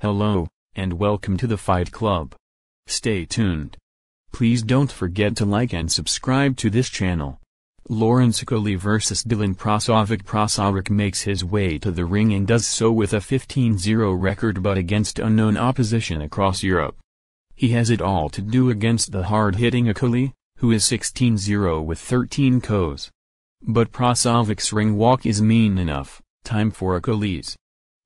Hello, and welcome to the Fight Club. Stay tuned. Please don't forget to like and subscribe to this channel. Lauren Scully vs Dylan Prasovic Prosovic makes his way to the ring and does so with a 15-0 record but against unknown opposition across Europe. He has it all to do against the hard-hitting Akoli, who is 16-0 with 13 KOs. But Prasovic's ring walk is mean enough, time for Akoli's.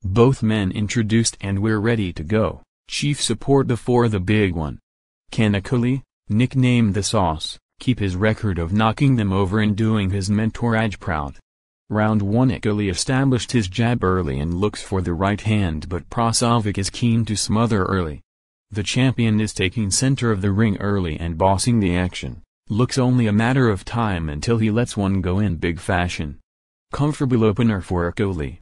Both men introduced and we're ready to go. Chief support before the big one. Kanakuli, nicknamed the Sauce, keep his record of knocking them over and doing his mentor proud. Round 1 Ikuli established his jab early and looks for the right hand but Prasovic is keen to smother early. The champion is taking center of the ring early and bossing the action, looks only a matter of time until he lets one go in big fashion. Comfortable opener for Ikuli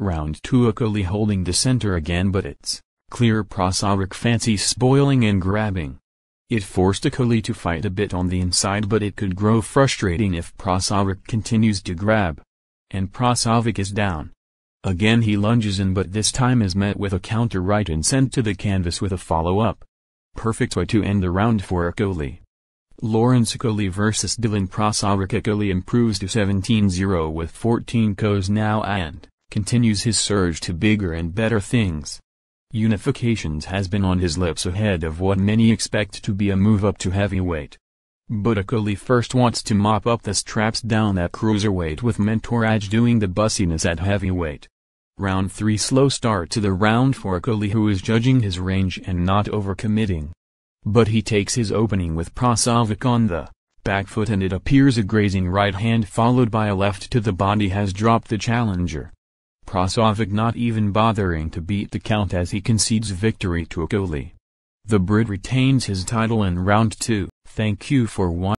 round to Akali holding the center again but its clear Prasaric fancy spoiling and grabbing. It forced Akali to fight a bit on the inside but it could grow frustrating if Prasaric continues to grab. And Prasaric is down. Again he lunges in but this time is met with a counter right and sent to the canvas with a follow-up. Perfect way to end the round for Akoli. Lawrence Akoli vs Dylan Prasaric Akoli improves to 17-0 with 14 kos now and continues his surge to bigger and better things. Unifications has been on his lips ahead of what many expect to be a move up to heavyweight. But Akali first wants to mop up the straps down at cruiserweight with mentorage doing the bussiness at heavyweight. Round 3 slow start to the round for Akali who is judging his range and not overcommitting. But he takes his opening with Prasavik on the back foot and it appears a grazing right hand followed by a left to the body has dropped the challenger. Prosovic not even bothering to beat the count as he concedes victory to Akoli. The Brit retains his title in round two. Thank you for watching.